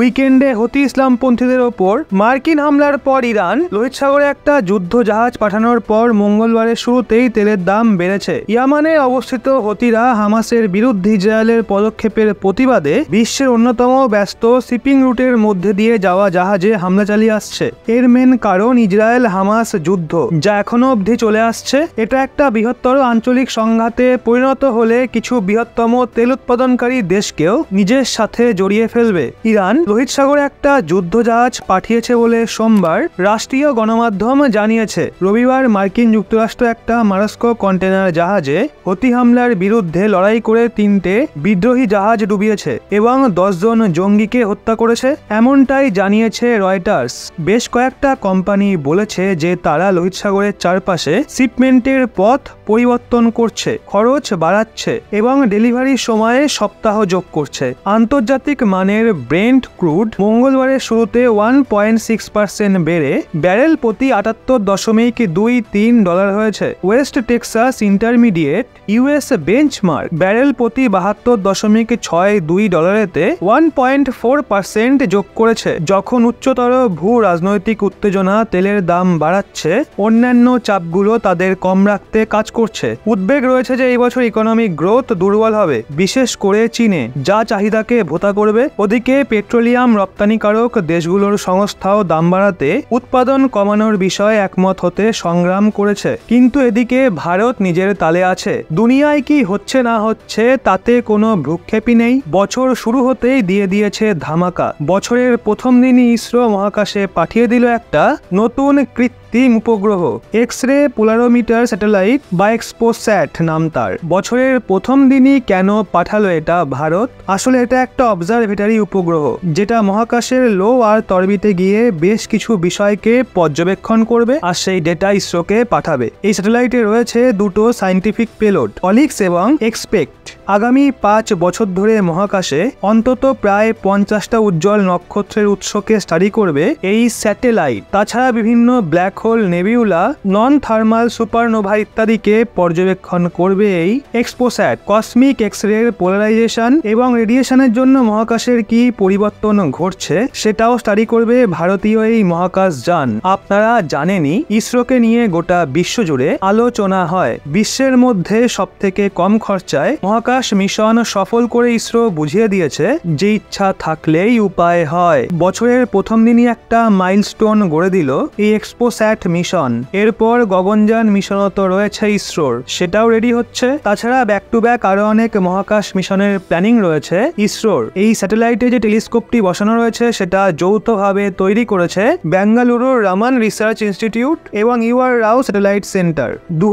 উইকেন্ডে হতি ইসলামপন্থীদের ওপর মার্কিন হামলার পর ইরান লোহিত সাগরে একটা যুদ্ধ জাহাজ পাঠানোর পর মঙ্গলবারের শুরুতেই তেলের দাম বেড়েছে ইয়ামানে অবস্থিত হতিরা হামাসের বিরুদ্ধে ইসরায়েলের পদক্ষেপের প্রতিবাদে বিশ্বের অন্যতম ব্যস্ত শিপিং রুটের মধ্যে দিয়ে যাওয়া জাহাজে হামলা চালিয়ে আসছে এর মেন কারণ ইসরায়েল হামাস যুদ্ধ যা এখনো অবধি চলে আসছে এটা একটা বৃহত্তর আঞ্চলিক সংঘাতে পরিণত হলে কিছু বৃহত্তম তেল উৎপাদনকারী দেশকেও নিজের সাথে জড়িয়ে ফেলবে ইরান লোহিত সাগরে একটা যুদ্ধজাহাজ পাঠিয়েছে বলে সোমবার রাষ্ট্রীয় গণমাধ্যম জানিয়েছে রবিবার মার্কিন যুক্তরাষ্ট্র একটা মারাস্কো কন্টেনার জাহাজে হতি হামলার বিরুদ্ধে লড়াই করে তিনটে বিদ্রোহী জাহাজ ডুবিয়েছে এবং দশজন জঙ্গিকে হত্যা করেছে এমনটাই জানিয়েছে রয়টার্স বেশ কয়েকটা কোম্পানি বলেছে যে তারা লোহিত সাগরের চারপাশে শিপমেন্টের পথ পরিবর্তন করছে খরচ বাড়াচ্ছে এবং ডেলিভারির সময়ে সপ্তাহ যোগ করছে আন্তর্জাতিক মানের ব্রেন্ড ক্রুড মঙ্গলবারের শুরুতে ওয়ান পয়েন্ট সিক্স পার্সেন্ট বেড়ে ব্যারেল প্রতি আটাত্তর দশমিক দুই তিন ডলার হয়েছে West Texas Intermediate US benchmark barrel প্রতি বাহাত্তর দশমিক ছয় দুই ডলারেতে ওয়ান পয়েন্ট ফোর পার্সেন্ট যোগ করেছে যখন উচ্চতর ভূ রাজনৈতিক উত্তেজনা তেলের দাম বাড়াচ্ছে অন্যান্য চাপগুলো তাদের কম রাখতে কাজ করছে উদ্বেগ রয়েছে যে এই বছর ইকোনমিক গ্রোথ দুর্বল হবে বিশেষ করে চীনে যা চাহিদাকে ভোতা করবে ওদিকে পেট্রোল পেট্রোলিয়াম রপ্তানিকারক দেশগুলোর সংস্থাও দাম বাড়াতে উৎপাদন কমানোর বিষয়ে একমত হতে সংগ্রাম করেছে কিন্তু এদিকে ভারত নিজের তালে আছে দুনিয়ায় কি হচ্ছে না হচ্ছে তাতে কোনো ভ্রুক্ষেপই নেই বছর শুরু হতেই দিয়ে দিয়েছে ধামাকা বছরের প্রথম দিনই ইসরো মহাকাশে পাঠিয়ে দিল একটা নতুন কৃত্রিম কৃত্রিম উপগ্রহ এক্স রে পোলারোমিটার স্যাটেলাইট বা এক্সপোস্যাট নাম তার বছরের প্রথম দিনই কেন পাঠালো এটা ভারত আসলে এটা একটা অবজারভেটারি উপগ্রহ যেটা মহাকাশের লো আর তরবিতে গিয়ে বেশ কিছু বিষয়কে পর্যবেক্ষণ করবে আর সেই ডেটা ইসরোকে পাঠাবে এই স্যাটেলাইটে রয়েছে দুটো সাইন্টিফিক পেলোড অলিক্স এবং এক্সপেক্ট আগামী পাঁচ বছর ধরে মহাকাশে অন্তত প্রায় পঞ্চাশটা উজ্জ্বল নক্ষত্রের উৎসকে স্টাডি করবে এই স্যাটেলাইট তাছাড়া বিভিন্ন black hole nebula non thermal supernova ইত্যাদিকে পর্যবেক্ষণ করবে এই XPoSat cosmic X ray polarisation এবং রেডিয়েশনের জন্য মহাকাশের কি পরিবর্তন ঘটছে সেটাও স্টাডি করবে ভারতীয় এই মহাকাশ যান আপনারা জানেনই ইসরোকে নিয়ে গোটা বিশ্ব জুড়ে আলোচনা হয় বিশ্বের মধ্যে সব থেকে কম খরচায় মহাকাশ মিশন সফল করে ইসরো বুঝিয়ে দিয়েছে যে ইচ্ছা থাকলেই উপায় হয় বছরের প্রথম দিনই একটা মাইলস্টোন গড়ে দিল এই এক্সপোস্যাট স্যাট মিশন এরপর গগনযান মিশনও তো রয়েছে ইসরোর সেটাও রেডি হচ্ছে তাছাড়া ব্যাক টু ব্যাক আরো অনেক মহাকাশ মিশনের প্ল্যানিং রয়েছে ইসরোর এই স্যাটেলাইটে যে টেলিস্কোপটি বসানো রয়েছে সেটা যৌথভাবে তৈরি করেছে ব্যাঙ্গালুরুর রামান রিসার্চ ইনস্টিটিউট এবং ইউআর রাও স্যাটেলাইট সেন্টার দু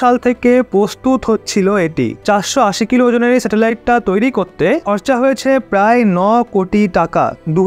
সাল থেকে প্রস্তুত হচ্ছিল এটি চারশো আশি কিলো ওজনের এই স্যাটেলাইটটা তৈরি করতে খরচা হয়েছে প্রায় ন কোটি টাকা দু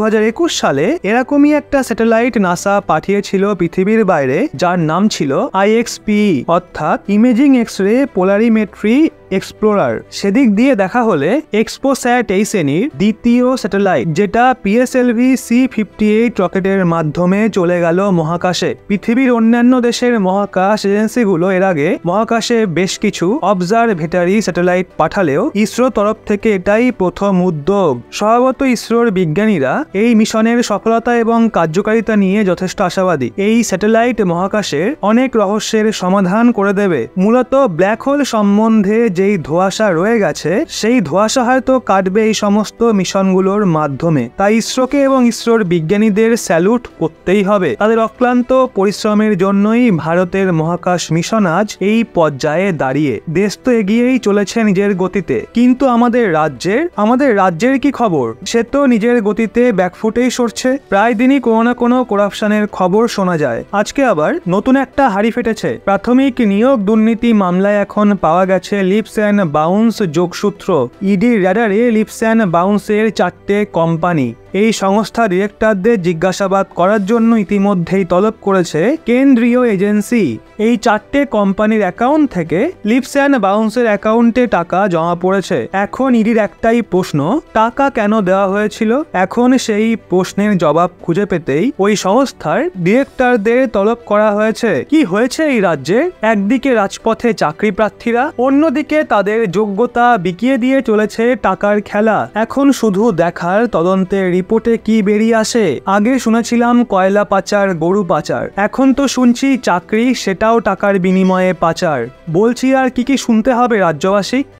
সালে এরকমই একটা স্যাটেলাইট নাসা পাঠিয়েছিল পৃথিবী পৃথিবীর বাইরে যার নাম ছিল আইএক্সপি অর্থাৎ ইমেজিং এক্স রে পোলারিমেট্রি এক্সপ্লোরার সেদিক দিয়ে দেখা হলে এক্সপোস্যাট এই শ্রেণীর দ্বিতীয় স্যাটেলাইট যেটা পিএসএলভি সি ফিফটি এইট রকেটের মাধ্যমে চলে গেল মহাকাশে পৃথিবীর অন্যান্য দেশের মহাকাশ এজেন্সিগুলো এর আগে মহাকাশে বেশ কিছু অবজারভেটারি স্যাটেলাইট পাঠালেও ইসরোর তরফ থেকে এটাই প্রথম উদ্যোগ স্বভাবত ইসরোর বিজ্ঞানীরা এই মিশনের সফলতা এবং কার্যকারিতা নিয়ে যথেষ্ট আশাবাদী এই স্যাটেলাইট মহাকাশের অনেক রহস্যের সমাধান করে দেবে মূলত ব্ল্যাক হোল সম্বন্ধে যেই ধোঁয়াশা রয়ে গেছে সেই ধোঁয়াশা হয়তো কাটবে এই সমস্ত মিশনগুলোর মাধ্যমে তাই ইসরোকে এবং ইসরোর বিজ্ঞানীদের স্যালুট করতেই হবে তাদের অক্লান্ত পরিশ্রমের জন্যই ভারতের মহাকাশ মিশন আজ এই পর্যায়ে দাঁড়িয়ে দেশ তো এগিয়েই চলেছে নিজের গতিতে কিন্তু আমাদের রাজ্যের আমাদের রাজ্যের কি খবর সে তো নিজের গতিতে ব্যাকফুটেই সরছে প্রায় দিনই কোনো না কোনো করাপশনের খবর শোনা যায় আজকে আবার নতুন একটা হাড়ি ফেটেছে প্রাথমিক নিয়োগ দুর্নীতি মামলায় এখন পাওয়া গেছে লিপ লিপস বাউন্স যোগসূত্র ইডি e র্যাডারে লিপস বাউন্সের চারটে কোম্পানি এই সংস্থা ডিরেক্টরদের জিজ্ঞাসাবাদ করার জন্য ইতিমধ্যেই তলব করেছে কেন্দ্রীয় এজেন্সি এই চারটে কোম্পানির অ্যাকাউন্ট থেকে লিপস অ্যান্ড বাউন্সের অ্যাকাউন্টে টাকা জমা পড়েছে এখন ইডির একটাই প্রশ্ন টাকা কেন দেওয়া হয়েছিল এখন সেই প্রশ্নের জবাব খুঁজে পেতেই ওই সংস্থার ডিরেক্টরদের তলব করা হয়েছে কি হয়েছে এই রাজ্যে একদিকে রাজপথে চাকরি প্রার্থীরা অন্যদিকে তাদের যোগ্যতা বিকিয়ে দিয়ে চলেছে টাকার খেলা এখন শুধু দেখার তদন্তের রিপোর্ট রিপোর্টে কি বেরিয়ে আসে আগে শুনেছিলাম কয়লা পাচার গরু পাচার এখন তো শুনছি চাকরি সেটাও টাকার বিনিময়ে পাচার বলছি আর কি কি শুনতে হবে রাজ্যবাসী